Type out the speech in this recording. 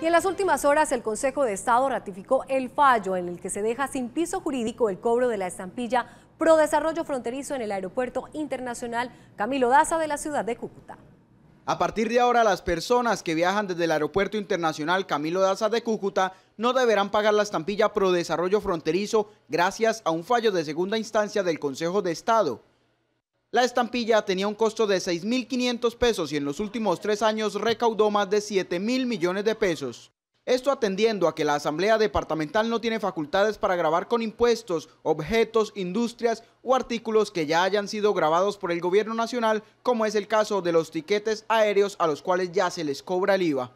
Y en las últimas horas, el Consejo de Estado ratificó el fallo en el que se deja sin piso jurídico el cobro de la estampilla Pro Desarrollo Fronterizo en el Aeropuerto Internacional Camilo Daza de la ciudad de Cúcuta. A partir de ahora, las personas que viajan desde el Aeropuerto Internacional Camilo Daza de Cúcuta no deberán pagar la estampilla Pro Desarrollo Fronterizo gracias a un fallo de segunda instancia del Consejo de Estado. La estampilla tenía un costo de 6.500 pesos y en los últimos tres años recaudó más de 7.000 millones de pesos. Esto atendiendo a que la Asamblea Departamental no tiene facultades para grabar con impuestos, objetos, industrias o artículos que ya hayan sido grabados por el gobierno nacional, como es el caso de los tiquetes aéreos a los cuales ya se les cobra el IVA.